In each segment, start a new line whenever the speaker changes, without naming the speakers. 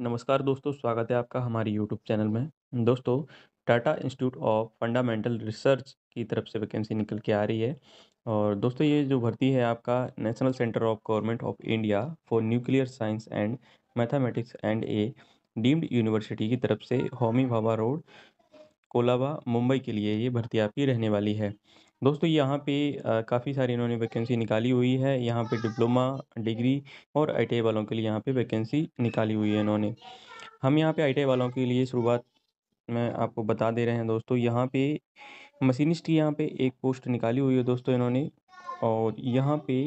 नमस्कार दोस्तों स्वागत है आपका हमारे यूट्यूब चैनल में दोस्तों Tata institute of fundamental research की तरफ से वैकेंसी निकल के आ रही है और दोस्तों ये जो भर्ती है आपका national centre of government of India for nuclear science and mathematics and a deemed university की तरफ से होमी भाभा रोड कोलाबा मुंबई के लिए ये भर्ती आपकी रहने वाली है दोस्तों यहाँ पे काफ़ी सारी इन्होंने वैकेंसी निकाली हुई है। यहाँ पे डिप्लोमा डिग्री और आईटीआई वालों के लिए यहाँ पे वैकेंसी निकाली हुई है इन्होंने। हम यहाँ पे आईटीआई वालों के लिए शुरुआत में आपको बता दे रहे हैं दोस्तों यहाँ पे मशीनिस्ट की यहाँ पे एक पोस्ट निकाली हुई है दोस्तों इन्होंने और यहाँ पे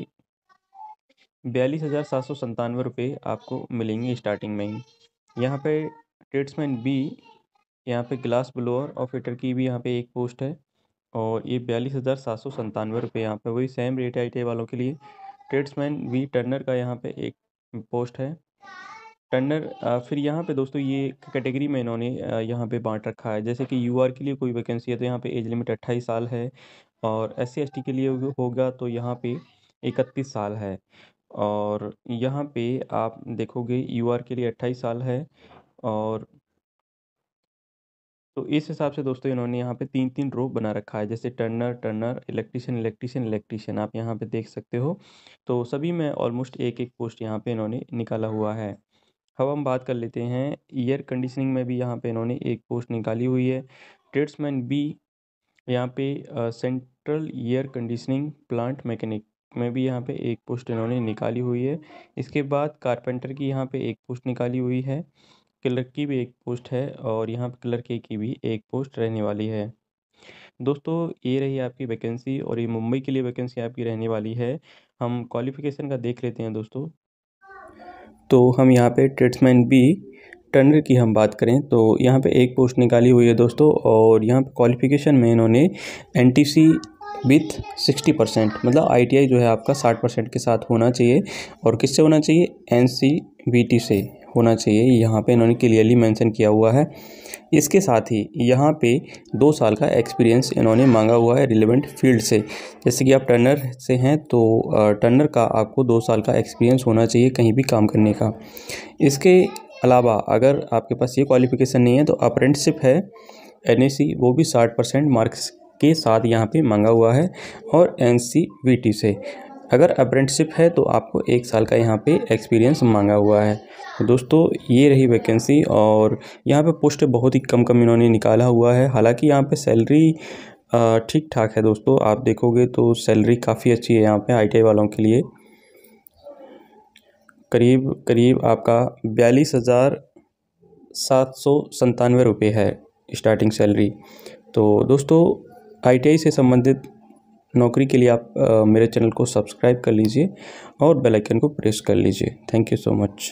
बयालीस हज़ार सात सौ रुपये आपको मिलेंगे स्टार्टिंग में ही। यहाँ पर ट्रेड्समैन बी यहाँ पे ग्लास ब्लोअर और फिटर की भी यहाँ पर एक पोस्ट है। और ये बयालीस हज़ार सात सौ संतानवे रुपये यहाँ पर वही सेम रेट है आई वालों के लिए ट्रेड्समैन वी टर्नर का यहाँ पे एक पोस्ट है टर्नर फिर यहाँ पे दोस्तों ये कैटेगरी में इन्होंने यहाँ पे बांट रखा है जैसे कि यूआर के लिए कोई वैकेंसी है तो यहाँ पे एज लिमिट अट्ठाईस साल है और एस सी के लिए होगा तो यहाँ पे इकतीस साल है और यहाँ पर आप देखोगे यू के लिए अट्ठाईस साल है और तो इस हिसाब से दोस्तों इन्होंने यहाँ पे तीन तीन रो बना रखा है जैसे turner turner electrician electrician electrician आप यहाँ पे देख सकते हो तो सभी में ऑलमोस्ट एक एक पोस्ट यहाँ पे इन्होंने निकाला हुआ है अब हम बात कर लेते हैं एयर कंडीशनिंग में भी यहाँ पे इन्होंने एक पोस्ट निकाली हुई है ट्रेड्समैन बी यहाँ पे central air conditioning plant mechanic में भी यहाँ पे एक पोस्ट इन्होंने निकाली हुई है इसके बाद कारपेंटर की यहाँ पे एक पोस्ट निकाली हुई है क्लर्क की भी एक पोस्ट है और यहाँ पे क्लर्क की भी एक पोस्ट रहने वाली है दोस्तों ये रही आपकी वैकेंसी और ये मुंबई के लिए वैकेंसी आपकी रहने वाली है हम क्वालिफिकेशन का देख लेते हैं दोस्तों तो हम यहाँ पे ट्रेड्समैन बी टर्नर की हम बात करें तो यहाँ पे एक पोस्ट निकाली हुई है दोस्तों और यहाँ पे क्वालिफिकेशन में इन्होंने N T C with sixty percent मतलब आई जो है आपका साठ परसेंट के साथ होना चाहिए और किससे होना चाहिए एन सी बी टी से होना चाहिए यहाँ पे इन्होंने क्लियरली मेंशन किया हुआ है इसके साथ ही यहाँ पे दो साल का एक्सपीरियंस इन्होंने मांगा हुआ है रिलेवेंट फील्ड से जैसे कि आप टर्नर से हैं तो टर्नर का आपको दो साल का एक्सपीरियंस होना चाहिए कहीं भी काम करने का इसके अलावा अगर आपके पास ये क्वालिफिकेशन नहीं है तो अप्रेंटिसिप है एन वो भी साठ परसेंट मार्क्स के साथ यहाँ पर मांगा हुआ है और एन से अगर अप्रेंटिसिप है तो आपको एक साल का यहाँ पे एक्सपीरियंस मांगा हुआ है तो दोस्तों ये रही वैकेंसी और यहाँ पे पोस्ट बहुत ही कम कम इन्होंने निकाला हुआ है हालांकि यहाँ पे सैलरी ठीक ठाक है दोस्तों आप देखोगे तो सैलरी काफ़ी अच्छी है यहाँ पे आईटीआई वालों के लिए करीब करीब आपका बयालीस हज़ार सात सौ संतानवे रुपये है स्टार्टिंग सैलरी तो दोस्तों आईटीआई से संबंधित नौकरी के लिए आप आ, मेरे चैनल को सब्सक्राइब कर लीजिए और बेल आइकन को प्रेस कर लीजिए थैंक यू सो मच